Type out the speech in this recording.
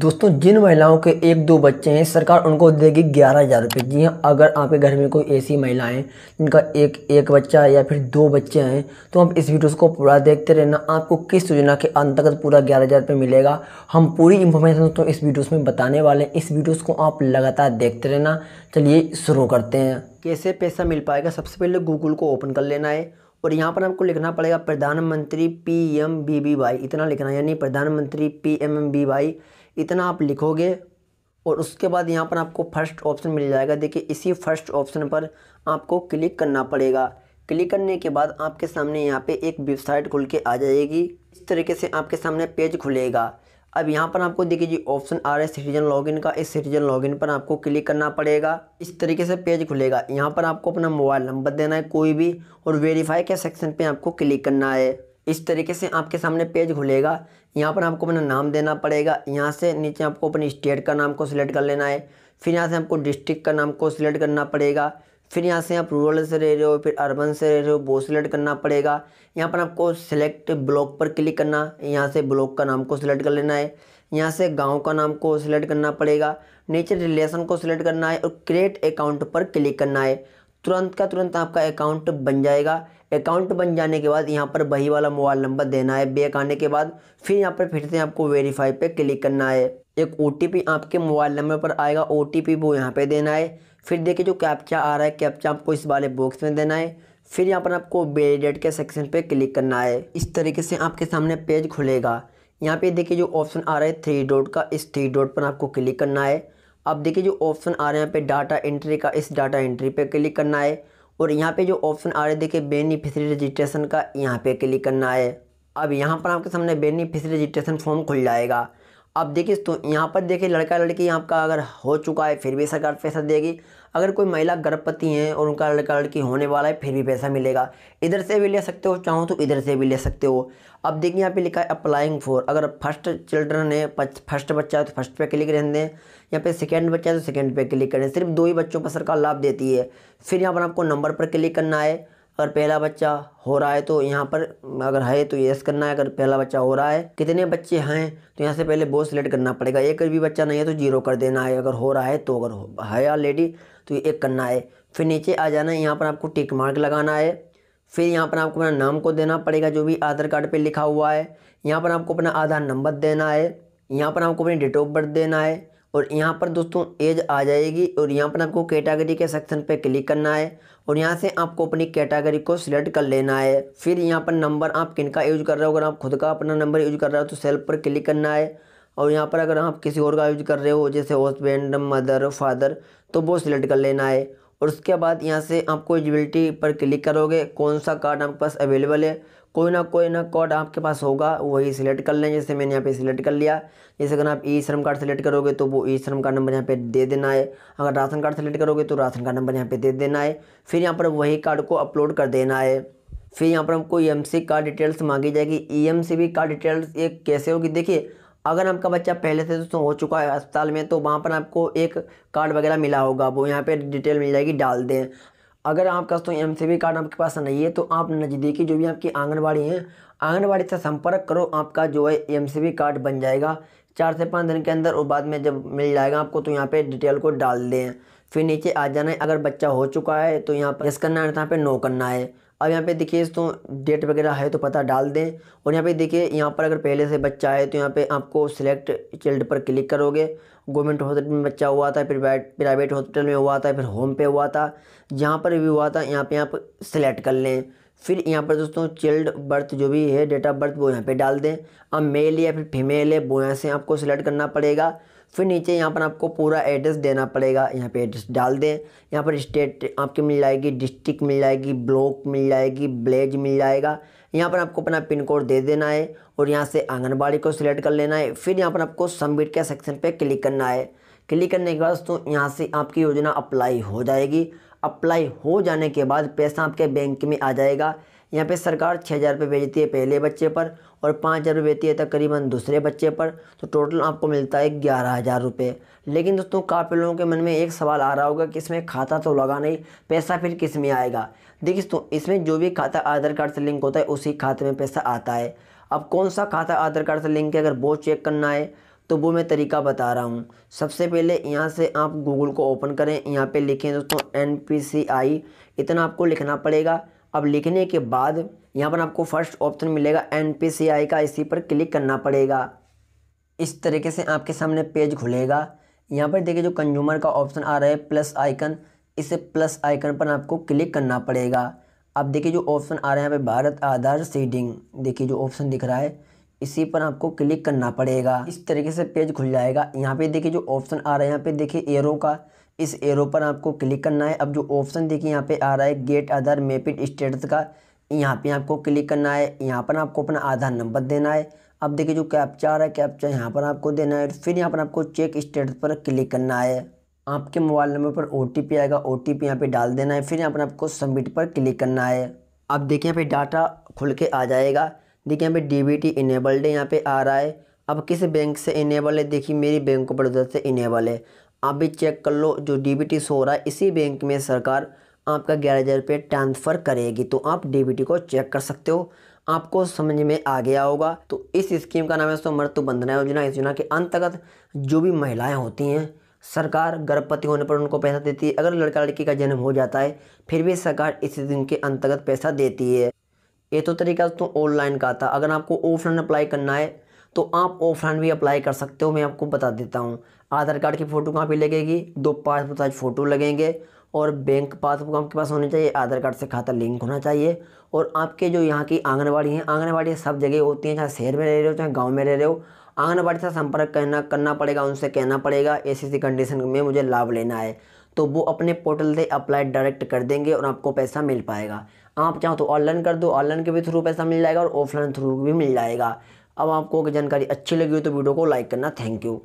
दोस्तों जिन महिलाओं के एक दो बच्चे हैं सरकार उनको देगी ग्यारह हज़ार रुपये जी हाँ अगर आपके घर में कोई ऐसी महिलाएं जिनका एक एक बच्चा है या फिर दो बच्चे हैं तो आप इस वीडियो को पूरा देखते रहना आपको किस योजना के अंतर्गत पूरा ग्यारह हज़ार रुपये मिलेगा हम पूरी इन्फॉर्मेशन दोस्तों इस वीडियोज़ में बताने वाले हैं इस वीडियोज़ को आप लगातार देखते रहना चलिए शुरू करते हैं कैसे पैसा मिल पाएगा सबसे पहले गूगल को ओपन कर लेना है और यहाँ पर आपको लिखना पड़ेगा प्रधानमंत्री P M B B Y इतना लिखना यानी प्रधानमंत्री P M M B Y इतना आप लिखोगे और उसके बाद यहाँ पर आपको फर्स्ट ऑप्शन मिल जाएगा देखिए इसी फर्स्ट ऑप्शन पर आपको क्लिक करना पड़ेगा क्लिक करने के बाद आपके सामने यहाँ पे एक वेबसाइट खुल के आ जाएगी इस तरीके से आपके सामने पेज खुलेगा अब यहाँ पर आपको देखिए जी ऑप्शन आ रहा है सिटीजन लॉगिन का इस सिटीजन लॉगिन पर आपको क्लिक करना पड़ेगा इस तरीके से पेज खुलेगा यहाँ पर आपको अपना मोबाइल नंबर देना है कोई भी और वेरीफाई के सेक्शन पे आपको क्लिक करना है इस तरीके से आपके सामने पेज खुलेगा यहाँ पर आपको अपना नाम देना पड़ेगा यहाँ से नीचे आपको अपनी स्टेट का नाम को सिलेक्ट कर लेना है फिर यहाँ से आपको डिस्ट्रिक्ट का नाम को सिलेक्ट करना पड़ेगा फिर यहाँ से आप रूरल से रह रहे हो फिर अर्बन से रह रहे हो वो सिलेक्ट करना पड़ेगा यहाँ पर आपको सिलेक्ट ब्लॉक पर क्लिक करना यहाँ से ब्लॉक का नाम को सिलेक्ट कर लेना है यहाँ से गांव का नाम को सिलेक्ट करना पड़ेगा नीचे रिलेशन को सिलेक्ट करना है और क्रिएट अकाउंट पर क्लिक करना है तुरंत का तुरंत आपका अकाउंट बन जाएगा अकाउंट बन जाने के बाद यहाँ पर वही वाला मोबाइल नंबर देना है बैक आने के बाद फिर यहाँ पर फिर से आपको वेरीफाई पे क्लिक करना है एक ओ आपके मोबाइल नंबर पर आएगा ओ वो यहाँ पर देना है फिर देखिए जो कैप्चा आ रहा है कैप्चा आपको इस वाले बॉक्स में देना है फिर यहाँ पर आपको वेरीडेट के सेक्शन पर क्लिक करना है इस तरीके से आपके सामने पेज खुलेगा यहाँ पे देखिए जो ऑप्शन आ रहा है थ्री डॉट का इस थ्री डॉट पर आपको क्लिक करना है अब देखिए जो ऑप्शन आ रहे हैं यहाँ पे डाटा एंट्री का इस डाटा एंट्री पे क्लिक करना है और यहाँ पे जो ऑप्शन आ रहे देखिए बेनिफिशरी रजिस्ट्रेशन का यहाँ पे क्लिक करना है अब यहाँ पर आपके सामने बेनिफिशरी रजिस्ट्रेशन फॉर्म खुल जाएगा अब देखिए तो यहाँ पर देखिए लड़का लड़की यहाँ का अगर हो चुका है फिर भी सरकार पैसा देगी अगर कोई महिला गर्भवती हैं और उनका लड़का लड़की होने वाला है फिर भी पैसा मिलेगा इधर से भी ले सकते हो चाहो तो इधर से भी ले सकते हो अब देखिए यहाँ पे लिखा है अप्लाइंग फॉर अगर फर्स्ट चिल्ड्रन है फर्स्ट बच्चा है तो फर्स्ट पे क्लिक रहने दें यहाँ पे सेकेंड बच्चा है तो सेकेंड पे क्लिक करें सिर्फ दो ही बच्चों पर सरकार लाभ देती है फिर यहाँ पर आपको नंबर पर क्लिक करना है अगर पहला बच्चा हो रहा है तो यहाँ पर अगर है तो यस करना है अगर पहला बच्चा हो रहा है कितने बच्चे हैं तो यहाँ से पहले बहुत सिलेक्ट करना पड़ेगा एक भी बच्चा नहीं है तो जीरो कर देना है अगर हो रहा है तो अगर है ऑलरेडी तो एक करना है फिर नीचे आ जाना है यहाँ पर आपको टिक मार्क लगाना है फिर यहाँ पर आपको अपना नाम को देना पड़ेगा जो भी आधार कार्ड पर लिखा हुआ है यहाँ पर आपको अपना आधार नंबर देना है यहाँ पर आपको अपनी डेट ऑफ बर्थ देना है और यहाँ पर दोस्तों एज आ जाएगी और यहाँ पर आपको कैटागरी के सेक्शन पे क्लिक करना है और यहाँ से आपको अपनी कैटागरी को सिलेक्ट कर लेना है फिर यहाँ पर नंबर आप किन का यूज कर रहे हो अगर आप खुद का अपना नंबर यूज कर रहे हो तो सेल्फ पर क्लिक करना है और यहाँ पर अगर आप किसी और का यूज कर रहे हो जैसे हस्बैंड मदर फादर तो वो सिलेक्ट कर लेना है और उसके बाद यहाँ से आपको एलिजिबिलिटी पर क्लिक करोगे कौन सा कार्ड आपके पास अवेलेबल है कोई ना कोई ना कोड आपके पास होगा वही सिलेक्ट कर लें जैसे मैंने यहाँ पे सिलेक्ट कर लिया जैसे अगर आप ई श्रम कार्ड सेलेक्ट करोगे तो वो ई श्रम कार्ड नंबर यहाँ पे दे देना है अगर राशन कार्ड सेलेक्ट करोगे तो राशन कार्ड नंबर यहाँ पे दे देना है फिर यहाँ पर वही कार्ड को अपलोड कर देना है फिर यहाँ पर हमको E M C card details मांगी जाएगी ई एम सी भी कार्ड डिटेल्स ये कैसे होगी देखिए अगर आपका बच्चा पहले से दोस्तों हो चुका है अस्पताल में तो वहाँ पर आपको एक कार्ड वगैरह मिला होगा वो यहाँ पे डिटेल मिल जाएगी डाल दें अगर आपका दोस्तों एम सी कार्ड आपके पास नहीं है तो आप नज़दीकी जो भी आपकी आंगनबाड़ी हैं आंगनबाड़ी से संपर्क करो आपका जो है एम सी कार्ड बन जाएगा चार से पाँच दिन के अंदर और बाद में जब मिल जाएगा आपको तो यहाँ पे डिटेल को डाल दें फिर नीचे आ जाना है अगर बच्चा हो चुका है तो यहाँ पर यस करना है यहाँ पे नो करना है अब यहाँ पे देखिए दोस्तों डेट वगैरह है तो पता डाल दें और यहाँ पे देखिए यहाँ पर अगर पहले से बच्चा है तो यहाँ पे आपको सिलेक्ट चाइल्ड पर क्लिक करोगे गवर्नमेंट हॉस्पिटल में बच्चा हुआ था फिर प्राइवेट हॉस्पिटल में हुआ था फिर होम पे हुआ था जहाँ पर भी हुआ था यहाँ पे आप सिलेक्ट कर लें फिर यहाँ पर दोस्तों चाइल्ड बर्थ जो भी है डेट ऑफ बर्थ वो यहाँ पर डाल दें अब मेल या फिर फीमेल है वो यहाँ से आपको सिलेक्ट करना पड़ेगा फिर नीचे यहाँ पर आपको पूरा एड्रेस देना पड़ेगा यहाँ पे एड्रेस डाल दें यहाँ पर स्टेट आपकी मिल जाएगी डिस्ट्रिक्ट मिल जाएगी ब्लॉक मिल जाएगी ब्लेज मिल जाएगा यहाँ पर आपको अपना पिन कोड दे देना है और यहाँ से आंगनबाड़ी को सिलेक्ट कर लेना है फिर यहाँ पर आपको सबमिट के सेक्शन पर क्लिक करना है क्लिक करने के बाद तो यहाँ से आपकी योजना अप्लाई हो जाएगी अप्लाई हो जाने के बाद पैसा आपके बैंक में आ जाएगा यहाँ पे सरकार छः हज़ार रुपये भेजती है पहले बच्चे पर और पाँच हज़ार रुपये देती है तकरीबन दूसरे बच्चे पर तो टोटल आपको मिलता है ग्यारह हज़ार रुपये लेकिन दोस्तों काफ़ी लोगों के मन में एक सवाल आ रहा होगा कि इसमें खाता तो लगा नहीं पैसा फिर किस में आएगा देखिए दोस्तों इसमें जो भी खाता आधार कार्ड से लिंक होता है उसी खाते में पैसा आता है अब कौन सा खाता आधार कार्ड से लिंक है अगर वो चेक करना है तो वो मैं तरीका बता रहा हूँ सबसे पहले यहाँ से आप गूगल को ओपन करें यहाँ पे लिखें दोस्तों एन इतना आपको लिखना पड़ेगा अब लिखने के बाद यहाँ पर आपको फर्स्ट ऑप्शन मिलेगा एन का इसी पर क्लिक करना पड़ेगा इस तरीके से आपके सामने पेज खुलेगा यहाँ पर देखिए जो कंज्यूमर का ऑप्शन आ रहा है प्लस आइकन इसे प्लस आइकन पर आपको क्लिक करना पड़ेगा अब देखिए जो ऑप्शन आ रहा है यहाँ पे भारत आधार सीडिंग देखिए जो ऑप्शन दिख रहा है इसी पर आपको क्लिक करना पड़ेगा इस तरीके से पेज खुल जाएगा यहाँ पे देखिए जो ऑप्शन आ रहा है यहाँ पे देखिए एरो का इस एरो पर आपको क्लिक करना है अब जो ऑप्शन देखिए यहाँ पे आ रहा है गेट आधार मेपिड स्टेटस का यहाँ पे आपको क्लिक करना है यहाँ पर आपको अपना आधार नंबर देना है अब देखिए जो कैप्चा आ रहा है कैप्चा यहाँ पर आपको देना है फिर यहाँ पर आपको चेक स्टेटस पर क्लिक करना है आपके मोबाइल नंबर पर ओ आएगा ओ टी यहाँ पर डाल देना है फिर यहाँ पर आपको सबमिट पर क्लिक करना है अब देखिए यहाँ पे डाटा खुल के आ जाएगा देखिए यहाँ पे डी बी टी इनेबल्ड है यहाँ पे आ रहा है अब किस बैंक से इनेबल है देखिए मेरी बैंक ऑफ बड़ौदा से इनेबल है आप भी चेक कर लो जो डी सो रहा है इसी बैंक में सरकार आपका ग्यारह हज़ार रुपये ट्रांसफ़र करेगी तो आप डी को चेक कर सकते हो आपको समझ में आ गया होगा तो इस स्कीम का नाम है मृत्यु बंधना योजना इस योजना के अंतर्गत जो भी महिलाएँ होती हैं सरकार गर्भवती होने पर उनको पैसा देती है अगर लड़का लड़की का जन्म हो जाता है फिर भी सरकार इस दिन के अंतर्गत पैसा देती है ये तो तरीका दोस्तों ऑनलाइन का था अगर आपको ऑफलाइन अप्लाई करना है तो आप ऑफलाइन भी अप्लाई कर सकते हो मैं आपको बता देता हूँ आधार कार्ड की फ़ोटो पर लगेगी दो पासपोर्ट साइज फ़ोटो लगेंगे और बैंक पासबुक आपके पास होनी चाहिए आधार कार्ड से खाता लिंक होना चाहिए और आपके जो यहाँ की आंगनबाड़ी हैं आंगनबाड़ी सब जगह होती हैं चाहे शहर में रह रहे हो चाहे गाँव में रह रहे हो आंगनबाड़ी से संपर्क करना करना पड़ेगा उनसे कहना पड़ेगा ऐसी कंडीशन में मुझे लाभ लेना है तो वो अपने पोर्टल से अप्लाई डायरेक्ट कर देंगे और आपको पैसा मिल पाएगा आप चाहो तो ऑनलाइन कर दो ऑनलाइन के भी थ्रू पैसा मिल जाएगा और ऑफलाइन थ्रू भी मिल जाएगा अब आपको अगर जानकारी अच्छी लगी हो तो वीडियो को लाइक करना थैंक यू